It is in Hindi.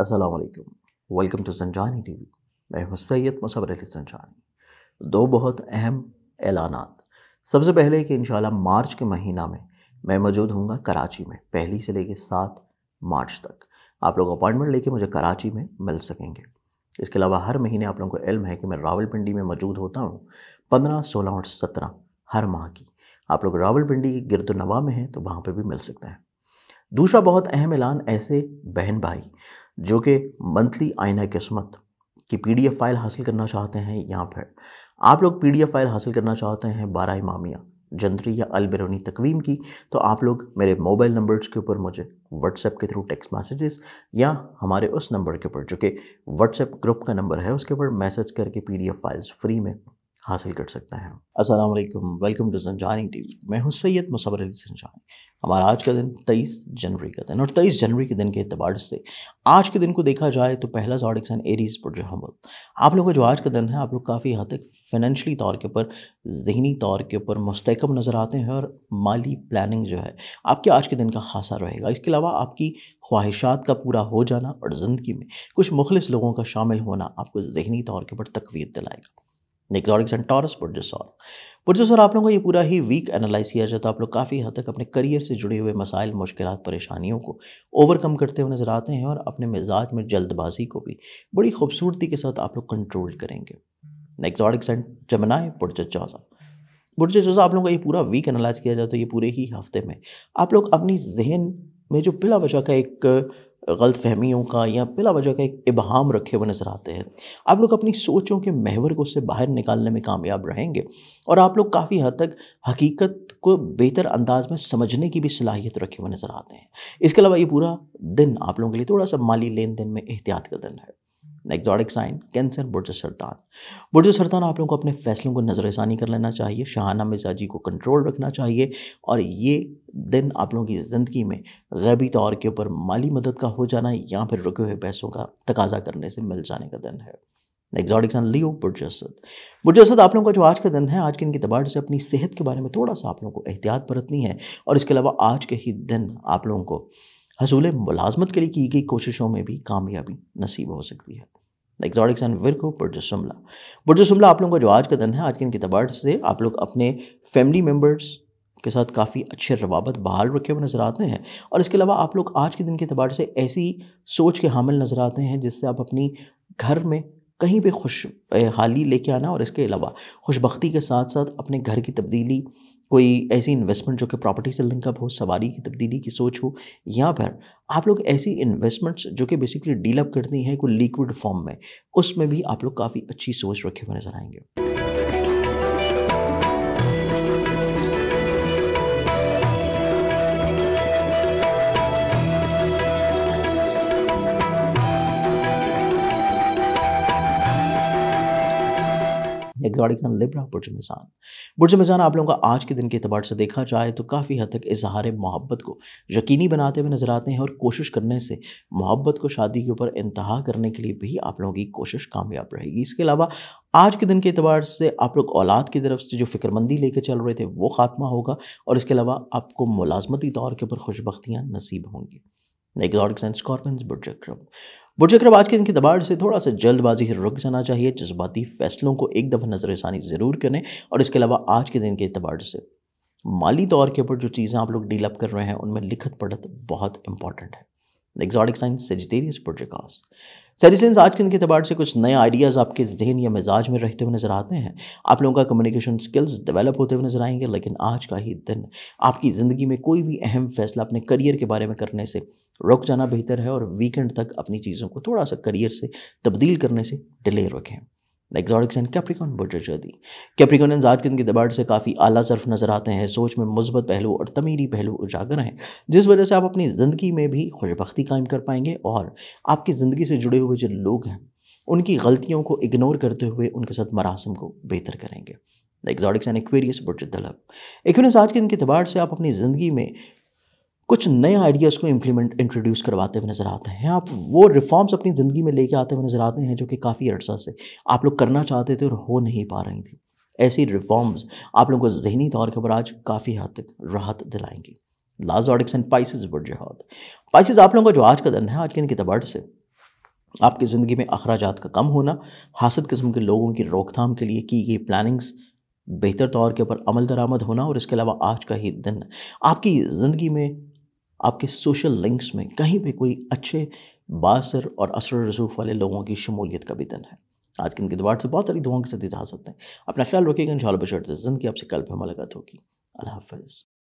असलकम welcome to Sanjani T V मैं हूँ सैयद मुसवर अली संजानी दो बहुत अहम ऐलान सबसे पहले कि इन मार्च के महीना में मैं मौजूद हूँगा कराची में पहली से लेकर सात मार्च तक आप लोग अपॉइंटमेंट लेके मुझे कराची में मिल सकेंगे इसके अलावा हर महीने आप लोगों को इल्म है कि मैं रावलपिंडी में मौजूद होता हूँ पंद्रह सोलह और सत्रह हर माह की आप लोग रावलपिंडी के गिरद नवा में हैं तो वहाँ पर भी मिल सकते हैं दूसरा बहुत अहम ऐलान ऐसे बहन भाई जो कि मंथली आइना किस्मत की पीडीएफ फाइल हासिल करना चाहते हैं यहाँ फिर आप लोग पीडीएफ फाइल हासिल करना चाहते हैं बारह इमामिया जंतरी या अलबरूनी तकवीम की तो आप लोग मेरे मोबाइल नंबर्स के ऊपर मुझे व्हाट्सएप के थ्रू टेक्स्ट मैसेजेस या हमारे उस नंबर के ऊपर जो कि व्हाट्सएप ग्रुप का नंबर है उसके ऊपर मैसेज करके पीडीएफ फाइल्स फ्री में हासिल कर सकता है असलम welcome to Sanjani T V मैं हूँ सैयद मुसबर अली संजानी हमारा आज का दिन 23 जनवरी का दिन और 23 जनवरी के दिन के अतबार से आज के दिन को देखा जाए तो पहला जॉडिक सन एरीज पर जो हमल आप लोगों का जो आज का दिन है आप लोग काफ़ी हद तक फिनंशली तौर के ऊपर जहनी तौर के ऊपर मुस्तकम नज़र आते हैं और माली प्लानिंग जो है आपके आज के दिन का खासा रहेगा इसके अलावा आपकी ख्वाहिशात का पूरा हो जाना और ज़िंदगी में कुछ मुखलिस लोगों का शामिल होना आपको जहनी तौर के ऊपर तकवीत दिलाएगा नेक्जॉरिक्स एंड टॉरस पुर्जसौर पुर्जसौर आप लोगों को ये पूरा ही वीक एनालाइज किया जाता है आप लोग काफ़ी हद तक अपने करियर से जुड़े हुए मसाइल मुश्किल परेशानियों को ओवरकम करते हुए नज़र आते हैं और अपने मिजाज में जल्दबाजी को भी बड़ी खूबसूरती के साथ आप लोग कंट्रोल करेंगे नेक्जॉरिक्स एंड जमनाए पुरजा चौजा बुर्ज चौजा आप लोगों का ये पूरा वीक एनालाइज किया जाता है ये पूरे ही हफ्ते में आप लोग अपनी जहन में जो बिला वजह का एक गलत फहमियों का या बिला वजह का एक इबहम रखे हुए नज़र आते हैं आप लोग अपनी सोचों के महवर को उससे बाहर निकालने में कामयाब रहेंगे और आप लोग काफ़ी हद तक हकीकत को बेहतर अंदाज में समझने की भी सलाहियत रखे हुए नज़र आते हैं इसके अलावा ये पूरा दिन आप लोगों के लिए थोड़ा सा माली लेन देन में एहतियात का दिन है एक्जॉटिक साइन कैंसर बुर्ज सरतान बुर्ज सरतान आप लोगों को अपने फैसलों को नज़रसानी कर लेना चाहिए शाहाना मिजाजी को कंट्रोल रखना चाहिए और ये दिन आप लोगों की ज़िंदगी में गैबी तौर के ऊपर माली मदद का हो जाना या फिर रुके हुए पैसों का तकाजा करने से मिल जाने का दिन है एक्जॉटिक साइन लियो बुरजसद बुरजसद आप लोगों का जो आज का दिन है आज के दिन के तबाड़ से अपनी सेहत के बारे में थोड़ा सा आप लोगों को एहतियात बरतनी है और इसके अलावा आज के ही दिन आप लोगों को हसूल मुलाजमत के लिए की गई कोशिशों में भी कामयाबी नसीब हो सकती है एग्जॉटिक्स एंड विरको बुरजसुमला बुरजसुमला आप लोगों का जो आज का दिन है आज के इनके अतबार से आप लोग अपने फैमिली मेम्बर्स के साथ काफ़ी अच्छे रवाबत बहाल रखे हुए नज़र आते हैं और इसके अलावा आप लोग आज के दिन के अतबार से ऐसी सोच के हामिल नज़र आते हैं जिससे आप अपनी घर में कहीं पे खुश हाली लेके आना और इसके अलावा खुशबी के साथ साथ अपने घर की तब्दीली कोई ऐसी इन्वेस्टमेंट जो कि प्रॉपर्टी से लिंकअप हो सवारी की तब्दीली की सोच हो या फिर आप लोग ऐसी इन्वेस्टमेंट्स जो कि बेसिकली डीलअप करती हैं कोई लिक्विड फॉर्म में उसमें भी आप लोग काफ़ी अच्छी सोच रखे हुए नजर आएंगे रिगार्डिंग द लिब्रा बुर्ज मिज़ान बुर्ज मिज़ान आप लोगों का आज के दिन के अतबार से देखा जाए तो काफ़ी हद तक इजहार मोहब्बत को यकीनी बनाते हुए नज़र आते हैं और कोशिश करने से मोहब्बत को शादी के ऊपर इंतहा करने के लिए भी आप लोगों की कोशिश कामयाब रहेगी इसके अलावा आज के दिन के अतबार से आप लोग औलाद की तरफ से जो फिक्रमंदी लेकर चल रहे थे वो ख़ात्मा होगा और इसके अलावा आपको मुलाजमती तौर के ऊपर खुशबख्तियाँ नसीब होंगी नेग्लॉर्ड्स एंड स्कॉर्पियंस बुर्ज अक्रम बुर्ज अक्रम आज के दिन की दबाड़ से थोड़ा सा जल्दबाजी ही रुक जाना चाहिए जज्बाती फैसलों को एक दफ़ा नज़रसानी ज़रूर करें और इसके अलावा आज के दिन के अतबार से माली तौर के ऊपर जो चीज़ें आप लोग डीलअप कर रहे हैं उनमें लिखत पढ़त बहुत इंपॉर्टेंट है द एग्जॉटिक साइंस सेजिटेरियस प्रोटिकॉस सजेशंस आज के दिन के अतबार से कुछ नए आइडियाज़ आपके जहन या मिजाज में रहते हुए नज़र आते हैं आप लोगों का कम्युनिकेशन स्किल्स डेवलप होते हुए नज़र आएंगे लेकिन आज का ही दिन आपकी ज़िंदगी में कोई भी अहम फैसला अपने करियर के बारे में करने से रुक जाना बेहतर है और वीकेंड तक अपनी चीज़ों को थोड़ा सा करियर से तब्दील करने से डिले रखें एक्जॉटिक्स एंड कैप्रिकॉन बर्जर जर्दी कैप्रिकॉन एंजाटकिन की दबाड़ से काफ़ी आला सर्फ नज़र आते हैं सोच में मुस्बत पहलू और तमीरी पहलू उजागर हैं जिस वजह से आप अपनी ज़िंदगी में भी खुशबख्ती कायम कर पाएंगे और आपकी ज़िंदगी से जुड़े हुए जो लोग हैं उनकी गलतियों को इग्नोर करते हुए उनके साथ मरासम को बेहतर करेंगे एग्जॉटिक्स एंड एक्वेरियस बुर्ज दलब एक्वेरियस आज के दिन के अतबार से आप अपनी ज़िंदगी में कुछ नए आइडियाज़ को इम्प्लीमेंट इंट्रोड्यूस करवाते हुए नज़र आते हैं आप वो रिफॉर्म्स अपनी ज़िंदगी में लेके आते हुए नज़र आते हैं जो कि काफ़ी अर्सा से आप लोग करना चाहते थे और हो नहीं पा रही थी ऐसी रिफॉर्म्स आप लोगों को जहनी तौर के ऊपर आज काफ़ी हद तक राहत दिलाएंगी लाजॉडिक्स एंड पाइसिस वर्ड पाइसिस आप लोगों का जो आज का दिन है आज के इनके तबाड़ से आपकी ज़िंदगी में अखराज का कम होना हासिल किस्म के लोगों की रोकथाम के लिए की गई प्लानिंग्स बेहतर तौर के ऊपर अमल दरामद होना और इसके अलावा आज का ही दिन आपकी ज़िंदगी में आपके सोशल लिंक्स में कहीं भी कोई अच्छे बासर और असर रसूफ वाले लोगों की शमूलियत का भी दिन है आज के इनके दबार से बहुत सारी दुआओं के साथ सकते हैं अपना ख्याल रखिएगा इन शाला बशर जिंदगी आपसे कल पर मुलाकात होगी अल्लाह हाफ